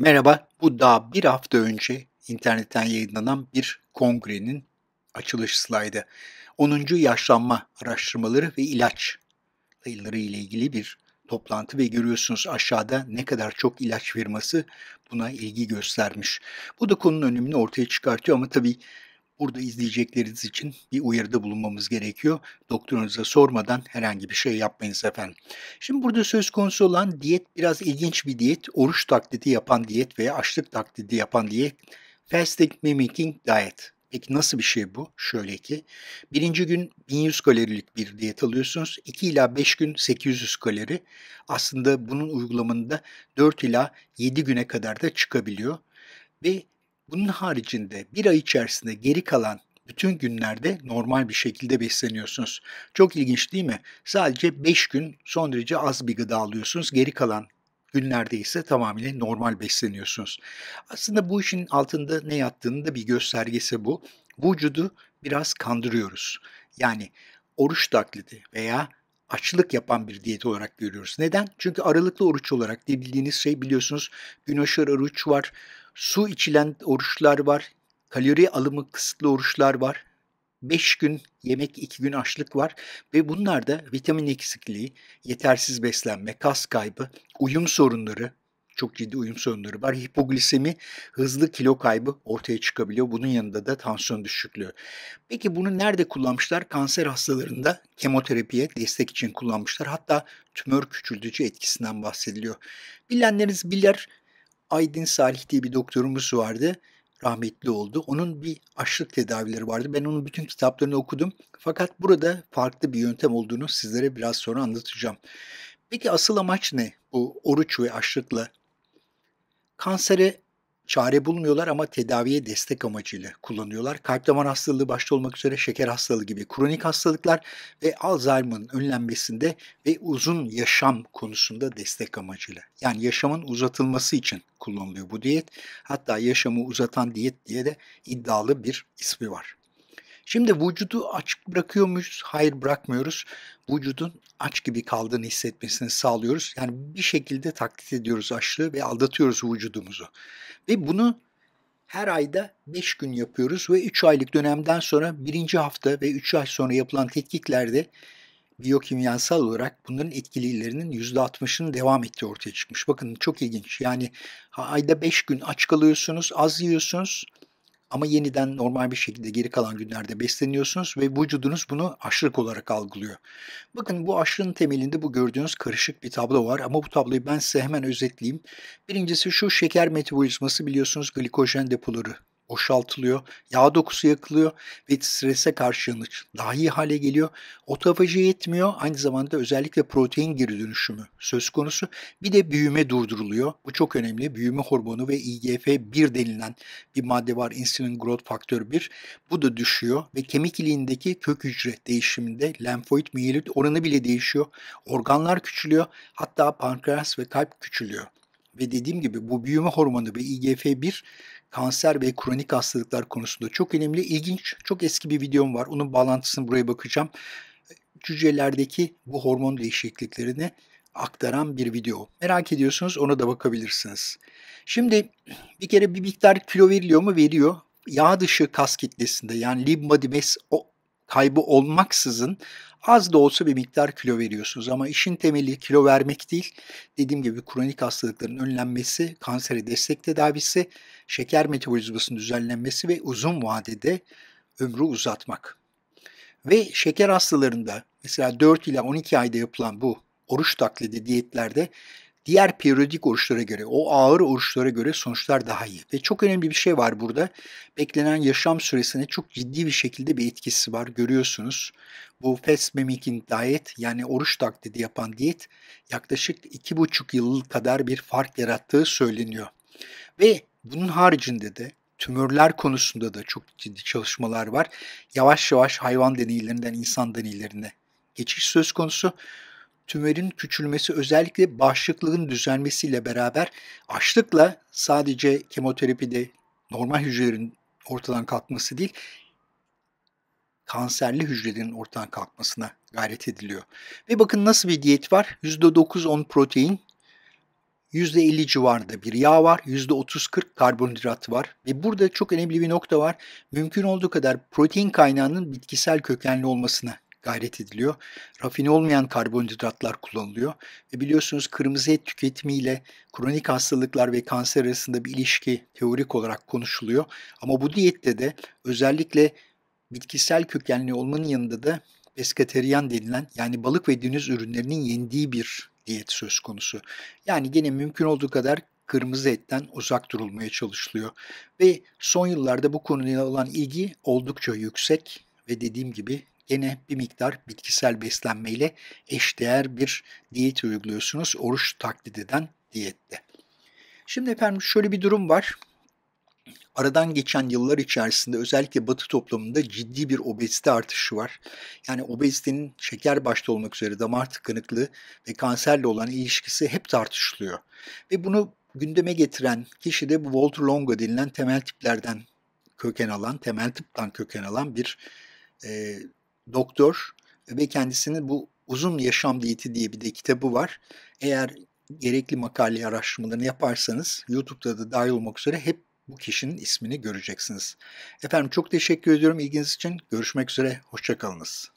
Merhaba, bu daha bir hafta önce internetten yayınlanan bir kongrenin açılış slaydı. 10. Yaşlanma Araştırmaları ve İlaç sayıları ile ilgili bir toplantı ve görüyorsunuz aşağıda ne kadar çok ilaç firması buna ilgi göstermiş. Bu da konunun önemini ortaya çıkartıyor ama tabii Burada izleyecekleriniz için bir uyarıda bulunmamız gerekiyor. Doktorunuza sormadan herhangi bir şey yapmayınız efendim. Şimdi burada söz konusu olan diyet biraz ilginç bir diyet. Oruç taklidi yapan diyet veya açlık taklidi yapan diyet. Fasting Mimicking Diet. Peki nasıl bir şey bu? Şöyle ki, birinci gün 1100 kalorilik bir diyet alıyorsunuz. 2 ila 5 gün 800 kalori. Aslında bunun uygulamında 4 ila 7 güne kadar da çıkabiliyor. Ve bunun haricinde bir ay içerisinde geri kalan bütün günlerde normal bir şekilde besleniyorsunuz. Çok ilginç değil mi? Sadece 5 gün son derece az bir gıda alıyorsunuz. Geri kalan günlerde ise tamamıyla normal besleniyorsunuz. Aslında bu işin altında ne yattığını da bir göstergesi bu. Vücudu biraz kandırıyoruz. Yani oruç taklidi veya açlık yapan bir diyet olarak görüyoruz. Neden? Çünkü aralıklı oruç olarak diye bildiğiniz şey biliyorsunuz gün aşırı oruç var. Su içilen oruçlar var. Kalori alımı kısıtlı oruçlar var. 5 gün yemek, 2 gün açlık var ve bunlarda vitamin eksikliği, yetersiz beslenme, kas kaybı, uyum sorunları, çok ciddi uyum sorunları var. Hipoglisemi, hızlı kilo kaybı ortaya çıkabiliyor. Bunun yanında da tansiyon düşüklüğü. Peki bunu nerede kullanmışlar? Kanser hastalarında kemoterapiye destek için kullanmışlar. Hatta tümör küçültücü etkisinden bahsediliyor. Bilenleriniz bilir Aydın Salih diye bir doktorumuz vardı. Rahmetli oldu. Onun bir açlık tedavileri vardı. Ben onun bütün kitaplarını okudum. Fakat burada farklı bir yöntem olduğunu sizlere biraz sonra anlatacağım. Peki asıl amaç ne bu oruç ve açlıkla? Kansere çare bulmuyorlar ama tedaviye destek amacıyla kullanıyorlar. Kalp damar hastalığı başta olmak üzere şeker hastalığı gibi kronik hastalıklar ve Alzheimer'ın önlenmesinde ve uzun yaşam konusunda destek amacıyla. Yani yaşamın uzatılması için kullanılıyor bu diyet. Hatta yaşamı uzatan diyet diye de iddialı bir ismi var. Şimdi vücudu aç bırakıyor muyuz? Hayır bırakmıyoruz. Vücudun aç gibi kaldığını hissetmesini sağlıyoruz. Yani bir şekilde taklit ediyoruz açlığı ve aldatıyoruz vücudumuzu. Ve bunu her ayda 5 gün yapıyoruz ve 3 aylık dönemden sonra birinci hafta ve 3 ay sonra yapılan tetkiklerde biyokimyasal olarak bunların etkililerinin %60'ının devam ettiği ortaya çıkmış. Bakın çok ilginç. Yani ayda 5 gün aç kalıyorsunuz, az yiyorsunuz ama yeniden normal bir şekilde geri kalan günlerde besleniyorsunuz ve vücudunuz bunu aşırık olarak algılıyor. Bakın bu aşırının temelinde bu gördüğünüz karışık bir tablo var ama bu tabloyu ben size hemen özetleyeyim. Birincisi şu şeker metabolizması biliyorsunuz glikojen depoları boşaltılıyor, yağ dokusu yakılıyor ve strese karşı yanıt daha iyi hale geliyor. Otofaji yetmiyor, aynı zamanda özellikle protein geri dönüşümü söz konusu. Bir de büyüme durduruluyor. Bu çok önemli. Büyüme hormonu ve IGF-1 denilen bir madde var, insülin growth faktör 1. Bu da düşüyor ve kemik iliğindeki kök hücre değişiminde lenfoid miyelit oranı bile değişiyor. Organlar küçülüyor, hatta pankreas ve kalp küçülüyor ve dediğim gibi bu büyüme hormonu ve IGF-1 kanser ve kronik hastalıklar konusunda çok önemli. İlginç, çok eski bir videom var. Onun bağlantısını buraya bakacağım. Cücelerdeki bu hormon değişikliklerini aktaran bir video. Merak ediyorsunuz ona da bakabilirsiniz. Şimdi bir kere bir miktar kilo veriliyor mu? Veriyor. Yağ dışı kas kitlesinde yani lean body mass kaybı olmaksızın az da olsa bir miktar kilo veriyorsunuz. Ama işin temeli kilo vermek değil. Dediğim gibi kronik hastalıkların önlenmesi, kansere destek tedavisi, şeker metabolizmasının düzenlenmesi ve uzun vadede ömrü uzatmak. Ve şeker hastalarında mesela 4 ila 12 ayda yapılan bu oruç taklidi diyetlerde diğer periyodik oruçlara göre, o ağır oruçlara göre sonuçlar daha iyi. Ve çok önemli bir şey var burada. Beklenen yaşam süresine çok ciddi bir şekilde bir etkisi var. Görüyorsunuz bu fast mimicking diet yani oruç taklidi yapan diyet yaklaşık iki buçuk yıl kadar bir fark yarattığı söyleniyor. Ve bunun haricinde de tümörler konusunda da çok ciddi çalışmalar var. Yavaş yavaş hayvan deneylerinden insan deneylerine geçiş söz konusu tümörün küçülmesi özellikle bağışıklığın düzelmesiyle beraber açlıkla sadece kemoterapide normal hücrelerin ortadan kalkması değil, kanserli hücrelerin ortadan kalkmasına gayret ediliyor. Ve bakın nasıl bir diyet var? %9-10 protein, %50 civarında bir yağ var, %30-40 karbonhidrat var. Ve burada çok önemli bir nokta var. Mümkün olduğu kadar protein kaynağının bitkisel kökenli olmasına gayret ediliyor. Rafine olmayan karbonhidratlar kullanılıyor. Ve biliyorsunuz kırmızı et tüketimiyle kronik hastalıklar ve kanser arasında bir ilişki teorik olarak konuşuluyor. Ama bu diyette de özellikle bitkisel kökenli olmanın yanında da pesketeryan denilen yani balık ve deniz ürünlerinin yendiği bir diyet söz konusu. Yani gene mümkün olduğu kadar kırmızı etten uzak durulmaya çalışılıyor. Ve son yıllarda bu konuya olan ilgi oldukça yüksek ve dediğim gibi gene bir miktar bitkisel beslenmeyle eşdeğer bir diyet uyguluyorsunuz oruç taklit eden diyette. Şimdi efendim şöyle bir durum var. Aradan geçen yıllar içerisinde özellikle batı toplumunda ciddi bir obezite artışı var. Yani obezitenin şeker başta olmak üzere damar tıkanıklığı ve kanserle olan ilişkisi hep tartışılıyor. Ve bunu gündeme getiren kişi de bu Walter Longo denilen temel tiplerden köken alan, temel tıptan köken alan bir e, doktor ve kendisinin bu Uzun Yaşam Diyeti diye bir de kitabı var. Eğer gerekli makale araştırmalarını yaparsanız YouTube'da da dahil olmak üzere hep bu kişinin ismini göreceksiniz. Efendim çok teşekkür ediyorum ilginiz için. Görüşmek üzere, hoşçakalınız.